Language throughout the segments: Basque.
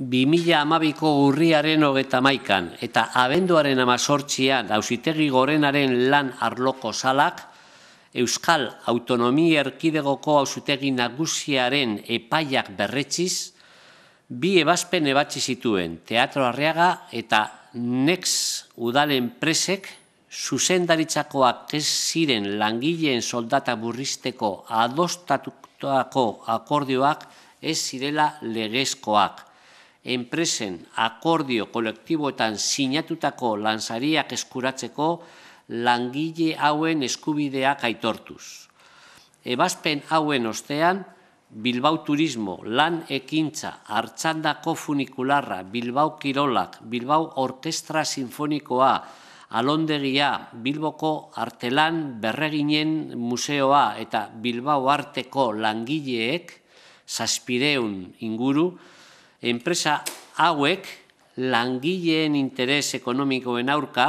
bimila amabiko urriaren hogeta maikan eta abenduaren amazortzian dauzitegi gorenaren lan arloko salak, Euskal Autonomia Erkidegoko hausutegi nagusiaren epaiak berretziz, bi ebazpen ebatzi zituen Teatro Arriaga eta Nex Udalen Presek, zuzendaritzakoak ez ziren langileen soldata burristeko adostatutako akordioak ez zirela legezkoak enpresen akordio kolektiboetan sinatutako lansariak eskuratzeko langile hauen eskubideak aitortuz. Ebazpen hauen ostean, Bilbao Turismo, Lan Ekintza, Artxandako Funikularra, Bilbao Kirolak, Bilbao Orkestra Sinfonikoa, Alondegia, Bilboko Artelan Berreginen Museoa eta Bilbao Arteko Langileek, Zaspireun inguru, enpresa hauek langileen interes ekonomikoen aurka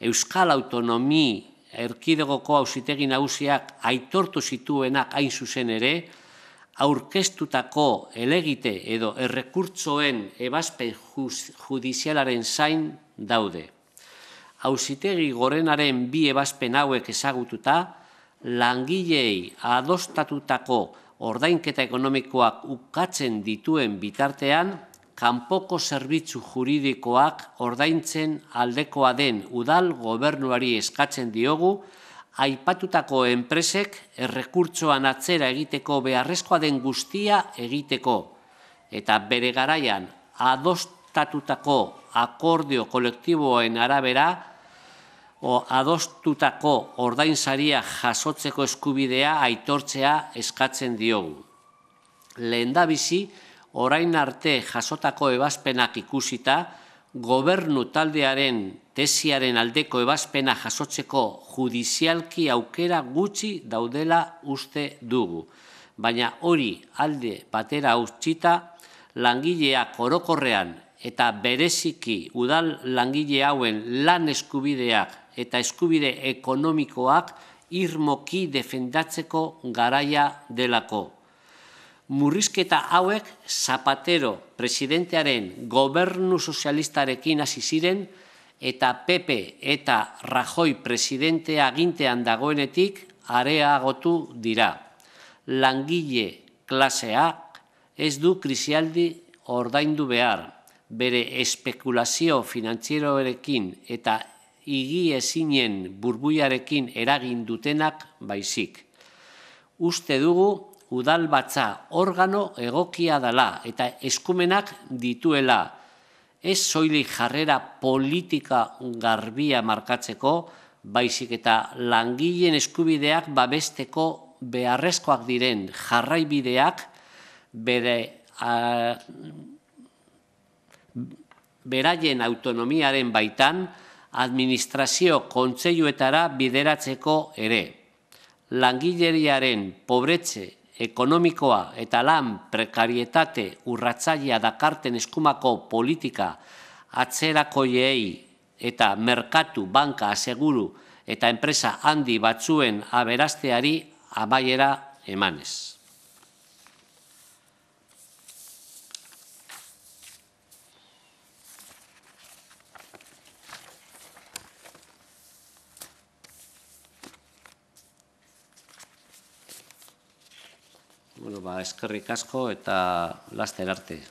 Euskal Autonomi erkidegoko hausitegi nagusiak aitortu zituenak hain zuzen ere, aurkeztutako elegite edo errekurtzoen ebazpen judizialaren zain daude. Hauzitegi gorenaren bi ebazpen hauek ezagututa, langilei adostatutako ordainketa ekonomikoak ukatzen dituen bitartean, kanpoko zerbitzu juridikoak ordaintzen aldekoa den udal gobernuari eskatzen diogu, aipatutako enpresek errekurtsoan atzera egiteko beharrezkoa den guztia egiteko, eta bere garaian adostatutako akordio kolektiboen arabera, o, adostutako ordainsaria jasotzeko eskubidea aitortzea eskatzen diogu. Lehendabizi, orain arte jasotako ebazpenak ikusita, gobernu taldearen tesiaren aldeko ebazpena jasotzeko judizialki aukera gutxi daudela uste dugu. Baina hori alde batera utzita langilea orokorrean eta bereziki udal langile hauen lan eskubideak eta eskubide ekonomikoak irmoki defendatzeko garaia delako. Murrizketa hauek Zapatero presidentearen gobernu sozialistarekin hasi ziren eta PP eta Rajoi presidentea gintean dagoenetik areagotu dira. Langile klasea ez du krisialdi ordaindu behar, bere espekulazio finanzieroarekin eta igi ezinen burbuiarekin eragin dutenak baizik. Uste dugu udalbatza organo egokia dala eta eskumenak dituela ez soili jarrera politika garbia markatzeko baizik eta langileen eskubideak babesteko beharrezkoak diren jarraibideak bere beraien autonomiaren baitan administrazio Kontseiluetara bideratzeko ere. Langilleriaren pobretze ekonomikoa eta lan prekarietate urratzaia dakarten eskumako politika atzerako jei eta merkatu, banka, aseguru eta enpresa handi batzuen aberasteari amaiera emanez. bueno, ba, eskerrik asko eta laster arte.